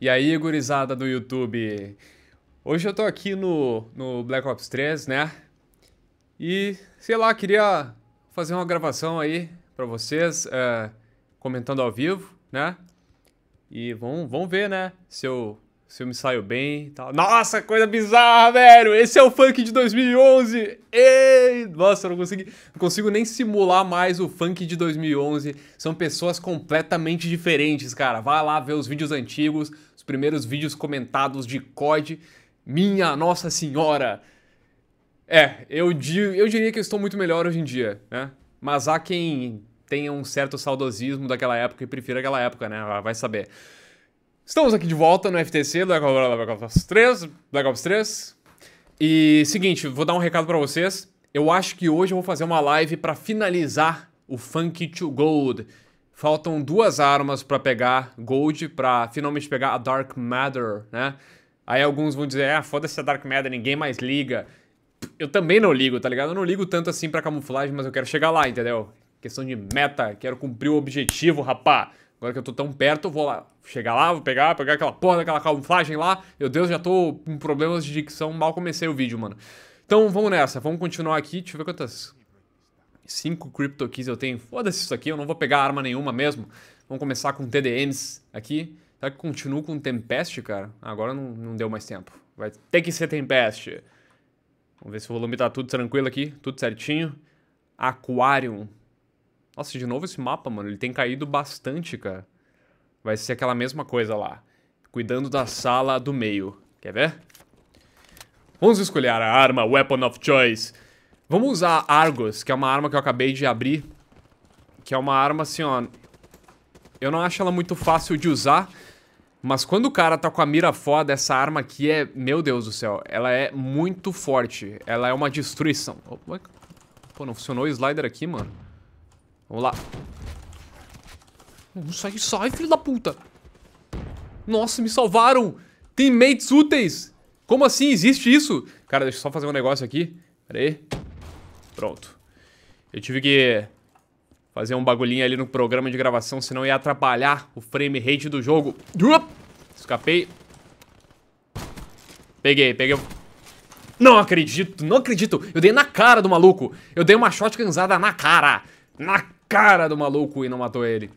E aí, gurizada do YouTube? Hoje eu tô aqui no, no Black Ops 3, né? E, sei lá, queria fazer uma gravação aí pra vocês, é, comentando ao vivo, né? E vamos, vamos ver, né? Se eu, se eu me saio bem e tal. Nossa, coisa bizarra, velho! Esse é o funk de 2011! Ei! Nossa, eu não consigo, não consigo nem simular mais o funk de 2011. São pessoas completamente diferentes, cara. Vai lá ver os vídeos antigos os primeiros vídeos comentados de COD. Minha Nossa Senhora! É, eu, eu diria que eu estou muito melhor hoje em dia, né? Mas há quem tenha um certo saudosismo daquela época e prefira aquela época, né? Vai saber. Estamos aqui de volta no FTC, Black Ops 3, Black Ops 3. E seguinte, vou dar um recado para vocês. Eu acho que hoje eu vou fazer uma live para finalizar o Funky to Gold. Faltam duas armas para pegar gold, para finalmente pegar a Dark Matter, né? Aí alguns vão dizer, ah, foda-se a Dark Matter, ninguém mais liga. Eu também não ligo, tá ligado? Eu não ligo tanto assim pra camuflagem, mas eu quero chegar lá, entendeu? Questão de meta, quero cumprir o objetivo, rapá. Agora que eu tô tão perto, eu vou lá, chegar lá, vou pegar, pegar aquela porra daquela camuflagem lá. Meu Deus, já tô com problemas de dicção, mal comecei o vídeo, mano. Então vamos nessa, vamos continuar aqui, deixa eu ver quantas 5 Crypto Keys eu tenho. Foda-se isso aqui, eu não vou pegar arma nenhuma mesmo. Vamos começar com TDMs aqui. Será que continuo com Tempest, cara? Ah, agora não, não deu mais tempo. Vai ter que ser Tempest. Vamos ver se o volume tá tudo tranquilo aqui, tudo certinho. Aquarium. Nossa, de novo esse mapa, mano. Ele tem caído bastante, cara. Vai ser aquela mesma coisa lá. Cuidando da sala do meio. Quer ver? Vamos escolher a arma Weapon of Choice. Vamos usar Argos, que é uma arma que eu acabei de abrir. Que é uma arma assim, ó... Eu não acho ela muito fácil de usar, mas quando o cara tá com a mira foda, essa arma aqui é... Meu Deus do céu, ela é muito forte. Ela é uma destruição. pô, não funcionou o slider aqui, mano. Vamos lá. Sai, sai, filho da puta. Nossa, me salvaram. Teammates úteis. Como assim? Existe isso? Cara, deixa eu só fazer um negócio aqui. Pera aí. Pronto. Eu tive que fazer um bagulhinho ali no programa de gravação, senão ia atrapalhar o frame rate do jogo. Escapei. Peguei, peguei. Não acredito, não acredito. Eu dei na cara do maluco. Eu dei uma shotgunzada na cara. Na cara do maluco e não matou ele.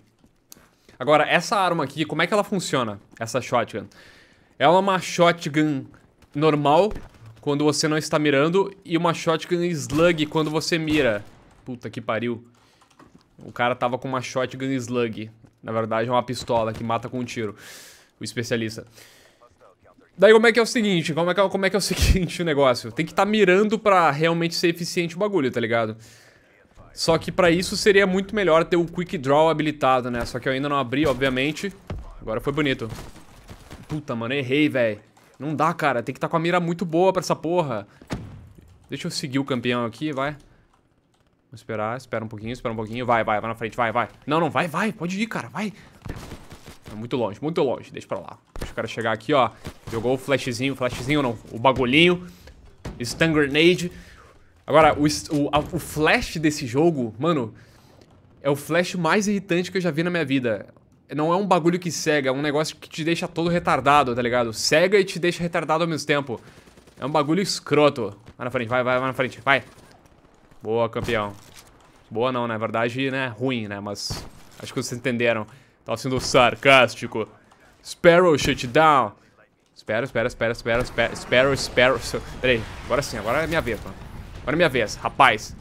Agora, essa arma aqui, como é que ela funciona? Essa shotgun. Ela é uma shotgun normal quando você não está mirando e uma shotgun slug quando você mira. Puta que pariu. O cara tava com uma shotgun slug. Na verdade é uma pistola que mata com um tiro. O especialista. Daí como é que é o seguinte, como é que é, como é, que é o seguinte o negócio? Tem que estar tá mirando pra realmente ser eficiente o bagulho, tá ligado? Só que pra isso seria muito melhor ter o Quick Draw habilitado, né? Só que eu ainda não abri, obviamente. Agora foi bonito. Puta, mano, errei, velho. Não dá, cara. Tem que estar tá com a mira muito boa pra essa porra. Deixa eu seguir o campeão aqui, vai. Vou esperar, espera um pouquinho, espera um pouquinho. Vai, vai, vai na frente, vai, vai. Não, não, vai, vai. Pode ir, cara, vai. É muito longe, muito longe. Deixa pra lá. Deixa o cara chegar aqui, ó. Jogou o flashzinho, flashzinho não, o bagulhinho. Stun Grenade. Agora, o, o, a, o flash desse jogo, mano, é o flash mais irritante que eu já vi na minha vida não é um bagulho que cega, é um negócio que te deixa todo retardado, tá ligado? Cega e te deixa retardado ao mesmo tempo. É um bagulho escroto. Vai na frente, vai, vai, vai na frente, vai. Boa, campeão. Boa não, né? na verdade, né, ruim, né, mas acho que vocês entenderam. Tava tá sendo sarcástico. Sparrow, shut down. Espera, espera, espera, espera, espera, Sparrow, Sparrow. Peraí, agora sim, agora é minha vez, mano. Agora é minha vez, rapaz.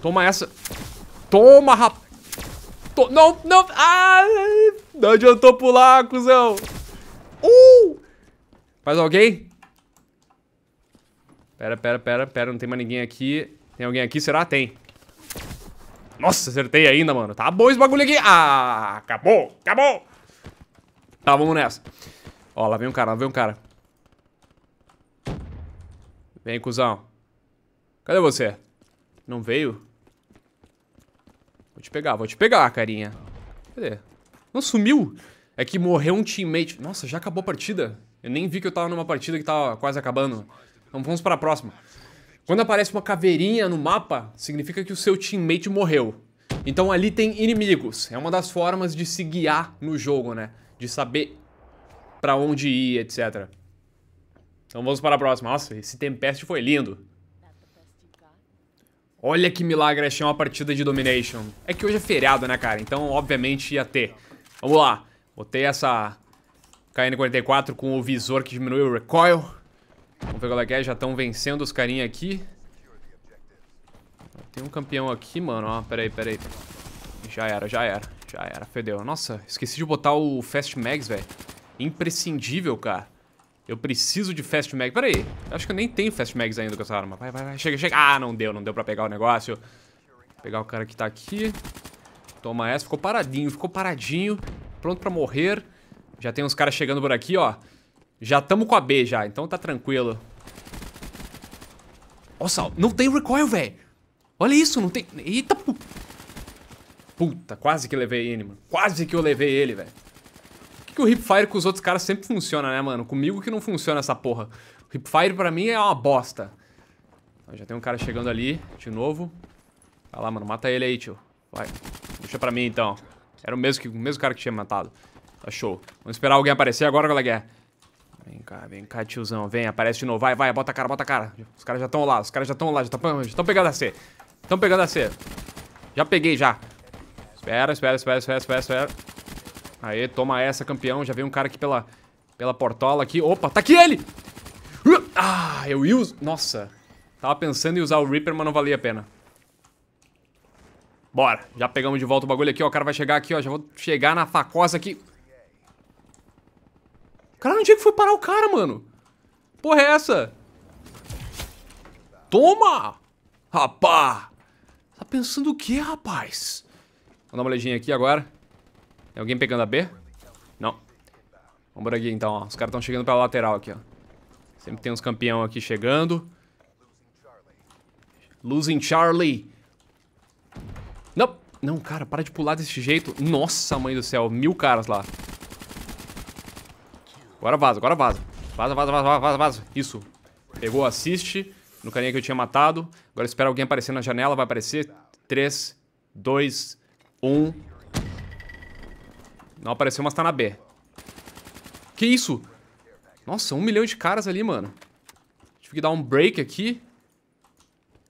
Toma essa. Toma, rapaz. Não, não. Ah, não adiantou pular, cuzão. Uh! Mais alguém? Pera, pera, pera, pera. Não tem mais ninguém aqui. Tem alguém aqui? Será? Tem. Nossa, acertei ainda, mano. Tá bom esse bagulho aqui. Ah, acabou, acabou. Tá, vamos nessa. Ó, lá vem um cara, lá vem um cara. Vem, cuzão. Cadê você? Não veio? Vou te pegar, vou te pegar, carinha. Cadê? Não, sumiu. É que morreu um teammate. Nossa, já acabou a partida. Eu nem vi que eu tava numa partida que tava quase acabando. Então vamos para a próxima. Quando aparece uma caveirinha no mapa, significa que o seu teammate morreu. Então ali tem inimigos. É uma das formas de se guiar no jogo, né? De saber para onde ir, etc. Então vamos para a próxima. Nossa, esse Tempest foi lindo. Olha que milagre, achei uma partida de Domination. É que hoje é feriado, né, cara? Então, obviamente, ia ter. Vamos lá. Botei essa KN-44 com o visor que diminuiu o recoil. Vamos ver qual é que é. Já estão vencendo os carinha aqui. Tem um campeão aqui, mano. Ó, peraí, peraí. Já era, já era. Já era, fedeu. Nossa, esqueci de botar o Fast Mags, velho. Imprescindível, cara. Eu preciso de fast mag. Pera aí. Acho que eu nem tenho fast mags ainda com essa arma. Vai, vai, vai. Chega, chega. Ah, não deu. Não deu pra pegar o negócio. Vou pegar o cara que tá aqui. Toma essa. Ficou paradinho. Ficou paradinho. Pronto pra morrer. Já tem uns caras chegando por aqui, ó. Já tamo com a B já. Então tá tranquilo. Nossa, não tem recoil, velho. Olha isso. Não tem... Eita, pu... Puta, quase que levei ele, mano. Quase que eu levei ele, velho que o Hipfire com os outros caras sempre funciona, né, mano? Comigo que não funciona essa porra. O Hipfire pra mim é uma bosta. já tem um cara chegando ali, de novo. Vai lá, mano, mata ele aí, tio. Vai. Puxa pra mim, então. Era o mesmo, que, o mesmo cara que tinha matado. Tá show. Vamos esperar alguém aparecer agora, galera Vem cá, vem cá, tiozão. Vem, aparece de novo. Vai, vai, bota a cara, bota a cara. Os caras já estão lá, os caras já estão lá, já estão pegando a C. Estão pegando a C. Já peguei, já. Espera, espera, espera, espera, espera, espera. Aê, toma essa, campeão. Já veio um cara aqui pela, pela portola aqui. Opa, tá aqui ele! Uh, ah, eu ia us... Nossa. Tava pensando em usar o Reaper, mas não valia a pena. Bora. Já pegamos de volta o bagulho aqui, ó. O cara vai chegar aqui, ó. Já vou chegar na facosa aqui. cara onde é que foi parar o cara, mano? Porra é essa? Toma! Rapá! Tá pensando o que, rapaz? Vou dar uma olhadinha aqui agora. Tem alguém pegando a B? Não. Vamos por aqui então, ó. Os caras estão chegando pela lateral aqui, ó. Sempre tem uns campeão aqui chegando. Losing Charlie. Não. Não, cara, para de pular desse jeito. Nossa, mãe do céu. Mil caras lá. Agora vaza, agora vaza. Vaza, vaza, vaza, vaza, vaza. Isso. Pegou, assiste. No carinha que eu tinha matado. Agora espera alguém aparecer na janela. Vai aparecer. 3, 2, 1. Não apareceu, mas tá na B. Que isso? Nossa, um milhão de caras ali, mano. Tive que dar um break aqui.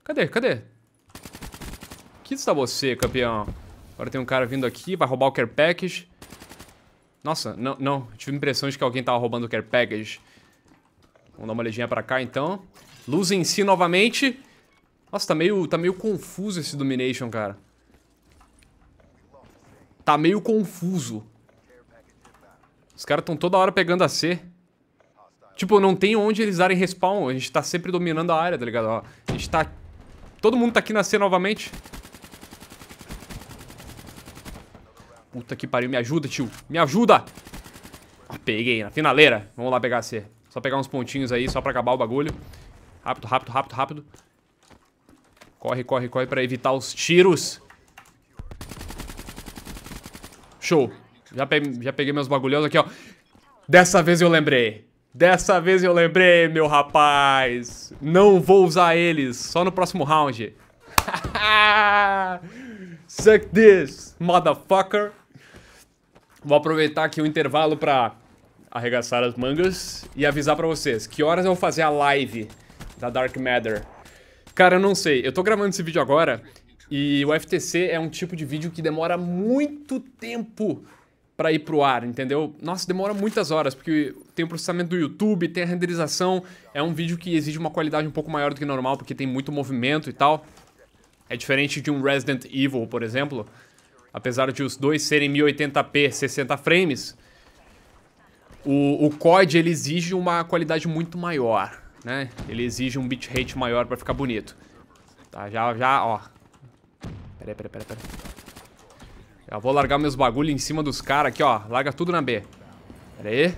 Cadê? Cadê? Que está você, campeão? Agora tem um cara vindo aqui, vai roubar o care package. Nossa, não, não. Tive a impressão de que alguém tava roubando o care package. Vamos dar uma olhadinha pra cá, então. Luz em si novamente. Nossa, tá meio, tá meio confuso esse Domination, cara. Tá meio confuso. Os caras estão toda hora pegando a C. Tipo, não tem onde eles darem respawn. A gente tá sempre dominando a área, tá ligado? Ó, a gente tá... Todo mundo tá aqui na C novamente. Puta que pariu. Me ajuda, tio. Me ajuda! Ah, peguei, na finaleira. Vamos lá pegar a C. Só pegar uns pontinhos aí, só pra acabar o bagulho. Rápido, rápido, rápido, rápido. Corre, corre, corre pra evitar os tiros. Show. Já peguei, já peguei meus bagulhos aqui, ó. Dessa vez eu lembrei. Dessa vez eu lembrei, meu rapaz. Não vou usar eles, só no próximo round. Suck this, motherfucker. Vou aproveitar aqui o intervalo pra arregaçar as mangas e avisar pra vocês que horas eu vou fazer a live da Dark Matter. Cara, eu não sei. Eu tô gravando esse vídeo agora e o FTC é um tipo de vídeo que demora muito tempo para ir pro ar, entendeu? Nossa, demora muitas horas, porque tem o processamento do YouTube, tem a renderização, é um vídeo que exige uma qualidade um pouco maior do que normal, porque tem muito movimento e tal. É diferente de um Resident Evil, por exemplo, apesar de os dois serem 1080p 60 frames, o, o COD ele exige uma qualidade muito maior, né? Ele exige um bitrate maior para ficar bonito. Tá, já, já, ó. Peraí, peraí, peraí, peraí. Já vou largar meus bagulho em cima dos caras aqui, ó. Larga tudo na B. Pera aí.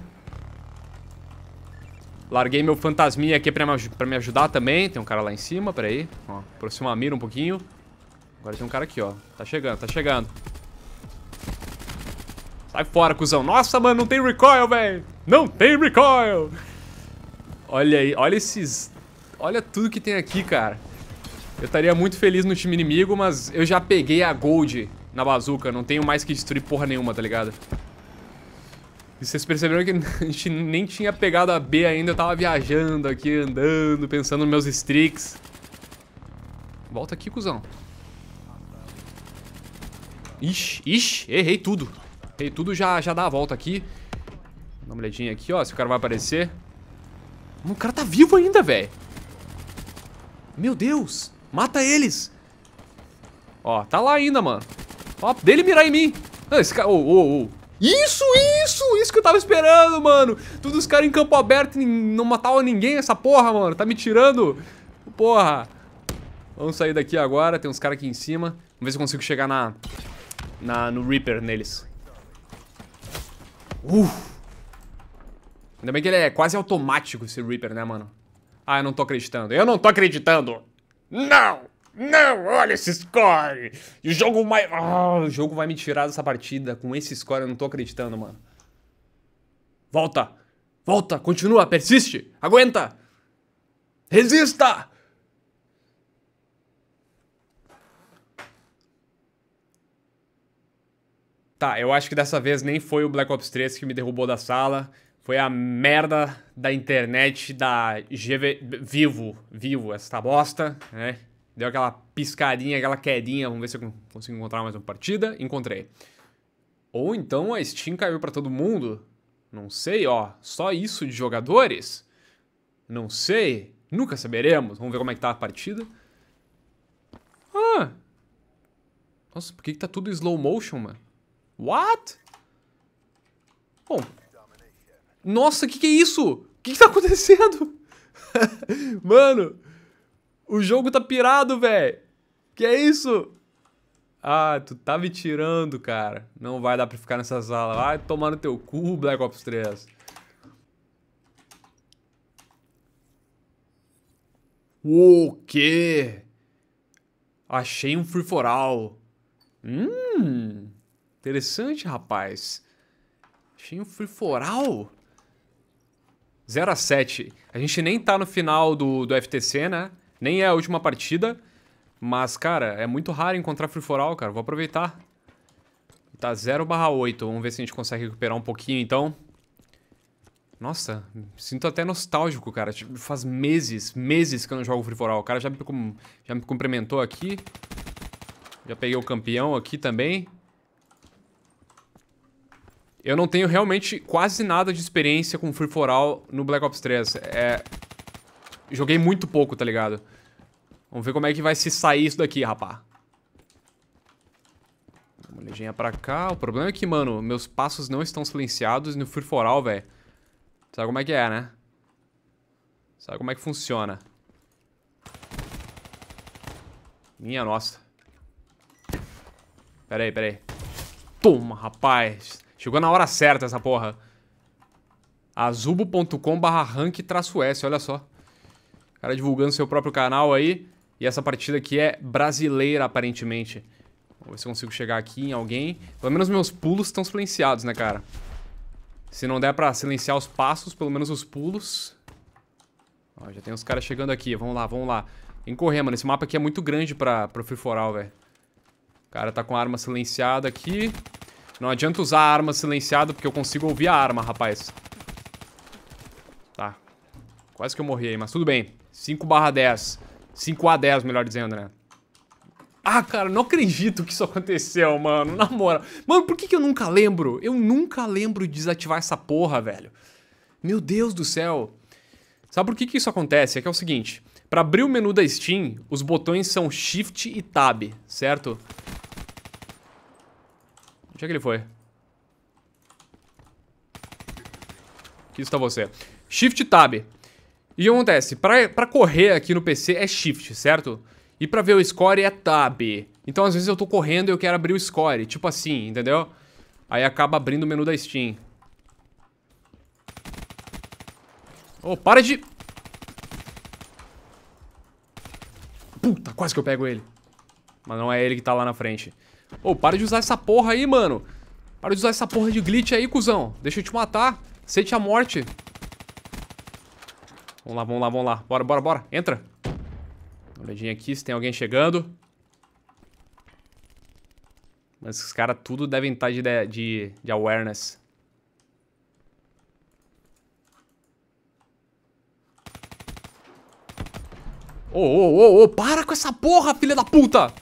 Larguei meu fantasminha aqui pra me, pra me ajudar também. Tem um cara lá em cima, pera aí. Ó, aproxima a mira um pouquinho. Agora tem um cara aqui, ó. Tá chegando, tá chegando. Sai fora, cuzão. Nossa, mano, não tem recoil, velho. Não tem recoil. Olha aí, olha esses... Olha tudo que tem aqui, cara. Eu estaria muito feliz no time inimigo, mas eu já peguei a gold na bazuca. Não tenho mais que destruir porra nenhuma, tá ligado? E vocês perceberam que a gente nem tinha pegado a B ainda. Eu tava viajando aqui, andando, pensando nos meus streaks. Volta aqui, cuzão. Ixi, ixi, errei tudo. Errei tudo, já, já dá a volta aqui. Dá uma olhadinha aqui, ó, se o cara vai aparecer. Mano, o cara tá vivo ainda, velho. Meu Deus, mata eles. Ó, tá lá ainda, mano. Ó, dele mirar em mim. Não, esse cara... Ô, ô, ô. Isso, isso, isso que eu tava esperando, mano. Todos os caras em campo aberto, não matava ninguém essa porra, mano. Tá me tirando. Porra. Vamos sair daqui agora, tem uns caras aqui em cima. Vamos ver se eu consigo chegar na, na no Reaper neles. Uh. Ainda bem que ele é quase automático, esse Reaper, né, mano? Ah, eu não tô acreditando. Eu não tô acreditando. Não! Não, olha esse score! O jogo mais. Oh, ah, o jogo vai me tirar dessa partida com esse score, eu não tô acreditando, mano. Volta! Volta! Continua, persiste! Aguenta! Resista! Tá, eu acho que dessa vez nem foi o Black Ops 3 que me derrubou da sala. Foi a merda da internet da GV... Vivo, vivo, essa bosta, né? Deu aquela piscadinha, aquela quedinha. Vamos ver se eu consigo encontrar mais uma partida. Encontrei. Ou então a Steam caiu para todo mundo. Não sei, ó. Só isso de jogadores? Não sei. Nunca saberemos. Vamos ver como é que tá a partida. Ah! Nossa, por que, que tá tudo slow motion, mano? What? Bom. Nossa, o que, que é isso? O que, que tá acontecendo? mano. O jogo tá pirado, velho. Que é isso? Ah, tu tá me tirando, cara. Não vai dar pra ficar nessa sala. Vai tomar no teu cu, Black Ops 3. O quê? Achei um free for all. Hum, interessante, rapaz. Achei um free for all. 0 a 7. A gente nem tá no final do, do FTC, né? Nem é a última partida, mas, cara, é muito raro encontrar free for all, cara. Vou aproveitar. Tá 0 barra 8. Vamos ver se a gente consegue recuperar um pouquinho, então. Nossa, sinto até nostálgico, cara. Tipo, faz meses, meses que eu não jogo free for all. O cara já me, já me cumprimentou aqui. Já peguei o campeão aqui também. Eu não tenho realmente quase nada de experiência com free for all no Black Ops 3. É, Joguei muito pouco, tá ligado? Vamos ver como é que vai se sair isso daqui, rapá. Uma legenha pra cá. O problema é que, mano, meus passos não estão silenciados no furforal, velho. Sabe como é que é, né? Sabe como é que funciona. Minha nossa. Pera aí, pera aí. Toma, rapaz. Chegou na hora certa essa porra. azubo.com barra rank traço S, olha só cara divulgando seu próprio canal aí. E essa partida aqui é brasileira, aparentemente. Vamos ver se eu consigo chegar aqui em alguém. Pelo menos meus pulos estão silenciados, né, cara? Se não der pra silenciar os passos, pelo menos os pulos. Ó, já tem uns caras chegando aqui. Vamos lá, vamos lá. Tem que correr, mano. Esse mapa aqui é muito grande pra, pro Free For All, velho. O cara tá com a arma silenciada aqui. Não adianta usar a arma silenciada, porque eu consigo ouvir a arma, rapaz. Tá. Quase que eu morri aí, mas tudo bem. 5 barra 10. 5 a 10, melhor dizendo, né? Ah, cara, não acredito que isso aconteceu, mano. Na moral. Mano, por que, que eu nunca lembro? Eu nunca lembro de desativar essa porra, velho. Meu Deus do céu. Sabe por que, que isso acontece? É que é o seguinte. Para abrir o menu da Steam, os botões são Shift e Tab, certo? Onde é que ele foi? Aqui está você. Shift e Tab. E o que acontece? Pra, correr aqui no PC é shift, certo? E pra ver o score é tab. Então às vezes eu tô correndo e eu quero abrir o score, tipo assim, entendeu? Aí acaba abrindo o menu da Steam. Oh, para de... Puta, quase que eu pego ele. Mas não é ele que tá lá na frente. Ô, oh, para de usar essa porra aí, mano. Para de usar essa porra de glitch aí, cuzão. Deixa eu te matar. Sente a morte. Vamos lá, vamos lá, vamos lá. Bora, bora, bora. Entra. uma olhadinha aqui se tem alguém chegando. Mas os caras tudo devem estar tá de, de, de awareness. Ô, ô, ô, ô, para com essa porra, filha da puta!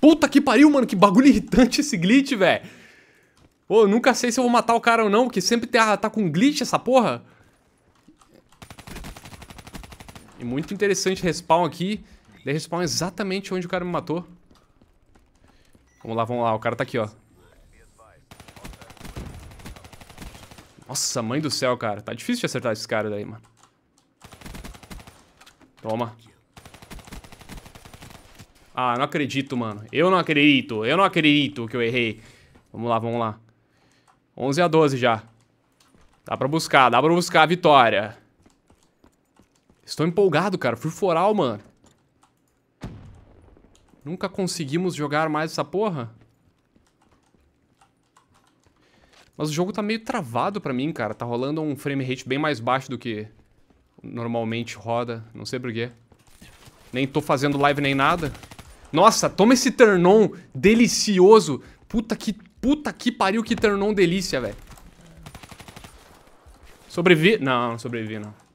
Puta que pariu, mano, que bagulho irritante esse glitch, velho. Pô, nunca sei se eu vou matar o cara ou não, porque sempre tá, tá com glitch essa porra. E muito interessante respawn aqui. Dei respawn exatamente onde o cara me matou. Vamos lá, vamos lá. O cara tá aqui, ó. Nossa, mãe do céu, cara. Tá difícil de acertar esses caras daí, mano. Toma. Ah, não acredito, mano. Eu não acredito. Eu não acredito que eu errei. Vamos lá, vamos lá. 11 a 12 já. Dá pra buscar, dá pra buscar a vitória. Estou empolgado, cara. Fui foral, mano. Nunca conseguimos jogar mais essa porra. Mas o jogo tá meio travado pra mim, cara. Tá rolando um frame rate bem mais baixo do que normalmente roda. Não sei porquê. Nem tô fazendo live nem nada. Nossa, toma esse turn-on delicioso. Puta que, puta que pariu que turn-on delícia, velho. Sobrevi... Não, não sobrevivi, não.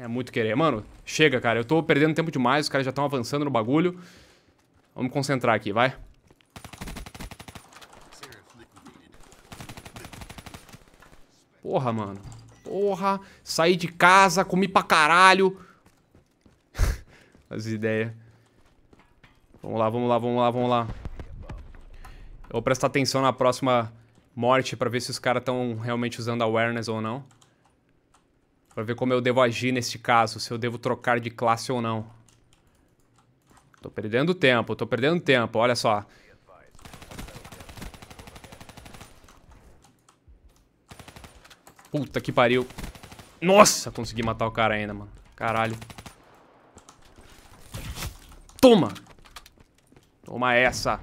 É muito querer. Mano, chega, cara. Eu tô perdendo tempo demais. Os caras já estão avançando no bagulho. Vamos concentrar aqui, vai. Porra, mano. Porra. Saí de casa, comi pra caralho. As ideias. Vamos lá, vamos lá, vamos lá, vamos lá. Eu vou prestar atenção na próxima morte pra ver se os caras estão realmente usando awareness ou não. Pra ver como eu devo agir neste caso, se eu devo trocar de classe ou não. Tô perdendo tempo, tô perdendo tempo, olha só. Puta que pariu. Nossa, consegui matar o cara ainda, mano. Caralho. Toma! Toma essa.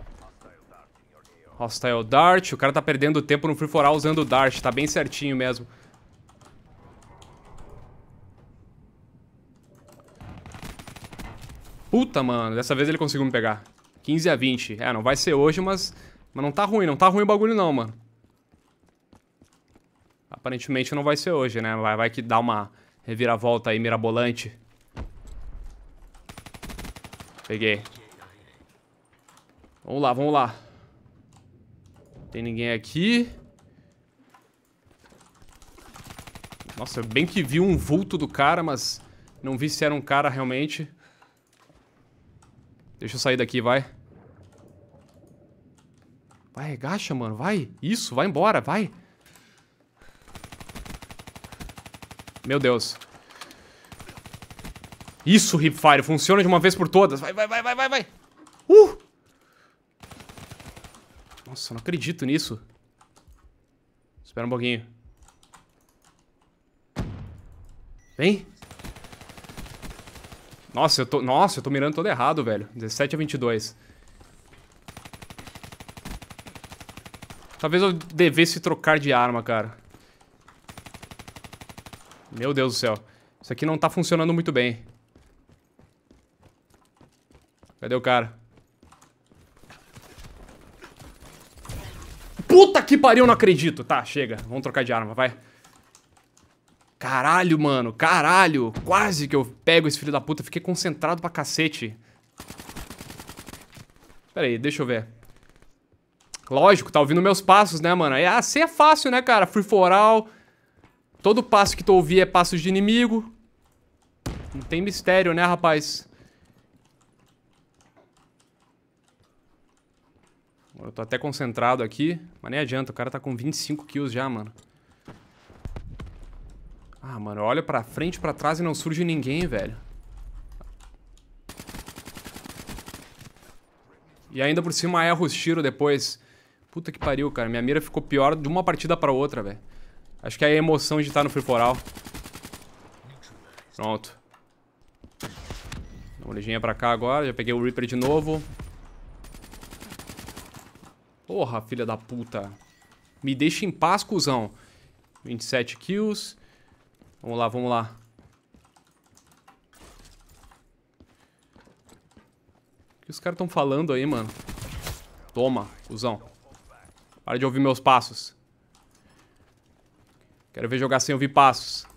Hostile Dart. O cara tá perdendo tempo no Free For All usando o Dart. Tá bem certinho mesmo. Puta, mano, dessa vez ele conseguiu me pegar. 15 a 20. É, não vai ser hoje, mas, mas não tá ruim, não tá ruim o bagulho não, mano. Aparentemente não vai ser hoje, né? Vai, vai que dá uma reviravolta aí mirabolante. Peguei. Vamos lá, vamos lá. Tem ninguém aqui. Nossa, eu bem que vi um vulto do cara, mas não vi se era um cara realmente. Deixa eu sair daqui, vai. Vai, agacha, mano, vai. Isso, vai embora, vai. Meu Deus. Isso, Hipfire, funciona de uma vez por todas. Vai, vai, vai, vai, vai, vai. Uh! Nossa, não acredito nisso. Espera um pouquinho. Vem. Nossa, eu tô, nossa, eu tô mirando todo errado, velho. 17 a 22. Talvez eu devesse trocar de arma, cara. Meu Deus do céu. Isso aqui não tá funcionando muito bem. Cadê o cara? Puta que pariu, não acredito. Tá, chega. Vamos trocar de arma, vai. Caralho, mano, caralho. Quase que eu pego esse filho da puta. Fiquei concentrado pra cacete. Pera aí, deixa eu ver. Lógico, tá ouvindo meus passos, né, mano? É, assim é fácil, né, cara? Free for all. Todo passo que tu ouvir é passos de inimigo. Não tem mistério, né, rapaz? Eu tô até concentrado aqui. Mas nem adianta, o cara tá com 25 kills já, mano. Ah, mano, olha pra frente, pra trás e não surge ninguém, velho. E ainda por cima erra os tiros depois. Puta que pariu, cara. Minha mira ficou pior de uma partida pra outra, velho. Acho que é a emoção de estar no free for all. Pronto. Dá uma olhadinha pra cá agora. Já peguei o Reaper de novo. Porra, filha da puta. Me deixa em paz, cuzão. 27 kills. Vamos lá, vamos lá. O que os caras estão falando aí, mano? Toma, cuzão. Para de ouvir meus passos. Quero ver jogar sem ouvir passos.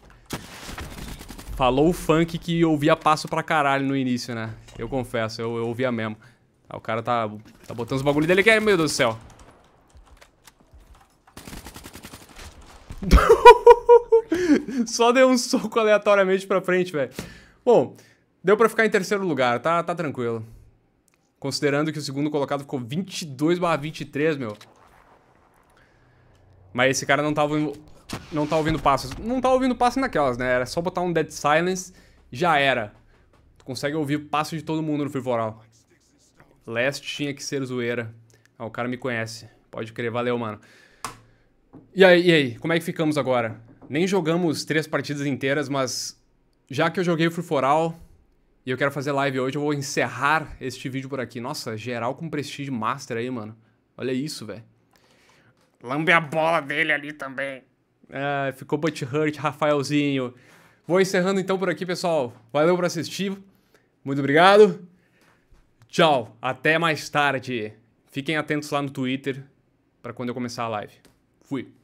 Falou o funk que ouvia passo pra caralho no início, né? Eu confesso, eu, eu ouvia mesmo. Ah, o cara tá, tá botando os bagulho dele aqui, meu Deus do céu. Só deu um soco aleatoriamente pra frente, velho. Bom, deu pra ficar em terceiro lugar, tá, tá tranquilo. Considerando que o segundo colocado ficou 22 23, meu. Mas esse cara não tava, tá não tá ouvindo passos. Não tá ouvindo passos naquelas, né? Era só botar um dead silence, já era. Tu consegue ouvir o passo de todo mundo no Frivoral. Last tinha que ser zoeira. Ah, o cara me conhece. Pode crer, valeu, mano. E aí, e aí, como é que ficamos agora? Nem jogamos três partidas inteiras, mas já que eu joguei o Furforal e eu quero fazer live hoje, eu vou encerrar este vídeo por aqui. Nossa, geral com prestígio master aí, mano. Olha isso, velho. Lambe a bola dele ali também. É, ficou butt hurt, Rafaelzinho. Vou encerrando então por aqui, pessoal. Valeu por assistir. Muito obrigado. Tchau. Até mais tarde. Fiquem atentos lá no Twitter para quando eu começar a live. Fui.